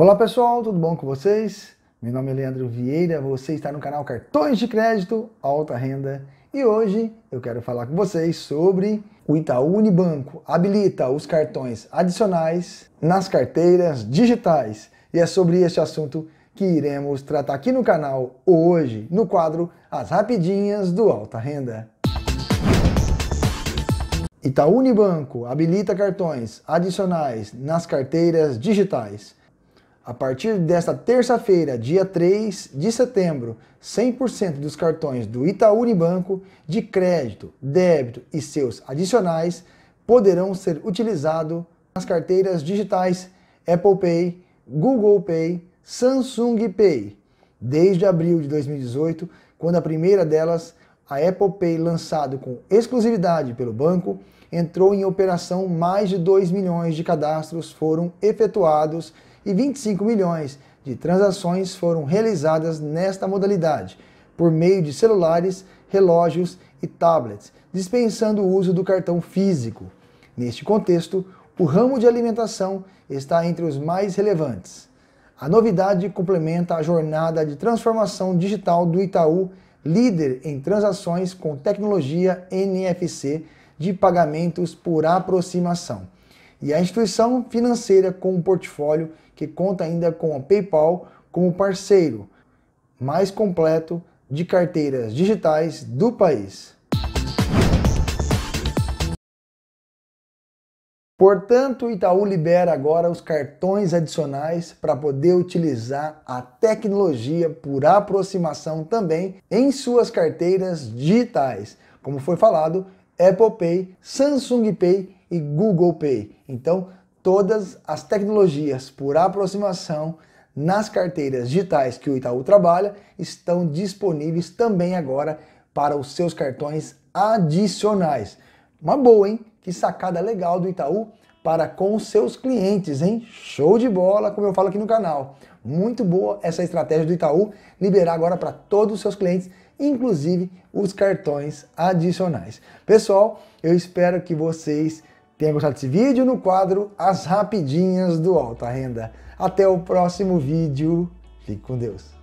Olá pessoal, tudo bom com vocês? Meu nome é Leandro Vieira, você está no canal Cartões de Crédito Alta Renda e hoje eu quero falar com vocês sobre o Itaú Unibanco habilita os cartões adicionais nas carteiras digitais e é sobre este assunto que iremos tratar aqui no canal hoje no quadro As Rapidinhas do Alta Renda. Itaú Unibanco habilita cartões adicionais nas carteiras digitais. A partir desta terça-feira, dia 3 de setembro, 100% dos cartões do Itaú Unibanco de crédito, débito e seus adicionais poderão ser utilizados nas carteiras digitais Apple Pay, Google Pay, Samsung Pay. Desde abril de 2018, quando a primeira delas, a Apple Pay, lançado com exclusividade pelo banco, entrou em operação, mais de 2 milhões de cadastros foram efetuados e 25 milhões de transações foram realizadas nesta modalidade, por meio de celulares, relógios e tablets, dispensando o uso do cartão físico. Neste contexto, o ramo de alimentação está entre os mais relevantes. A novidade complementa a jornada de transformação digital do Itaú, líder em transações com tecnologia NFC de pagamentos por aproximação. E a instituição financeira com um portfólio que conta ainda com a PayPal como parceiro mais completo de carteiras digitais do país. Portanto, Itaú libera agora os cartões adicionais para poder utilizar a tecnologia por aproximação também em suas carteiras digitais. Como foi falado, Apple Pay, Samsung Pay e Google Pay. Então, todas as tecnologias por aproximação nas carteiras digitais que o Itaú trabalha estão disponíveis também agora para os seus cartões adicionais. Uma boa, hein? Que sacada legal do Itaú para com seus clientes, hein? Show de bola, como eu falo aqui no canal. Muito boa essa estratégia do Itaú, liberar agora para todos os seus clientes, inclusive os cartões adicionais. Pessoal, eu espero que vocês tenham gostado desse vídeo no quadro As Rapidinhas do Alta Renda. Até o próximo vídeo. Fique com Deus.